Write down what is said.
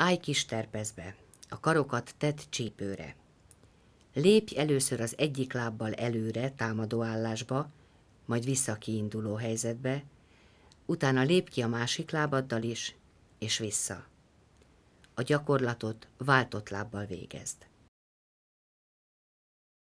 Állj kis terpezbe, a karokat tett csípőre. Lépj először az egyik lábbal előre, támadó állásba, majd vissza kiinduló helyzetbe, utána lép ki a másik lábaddal is, és vissza. A gyakorlatot váltott lábbal végezd.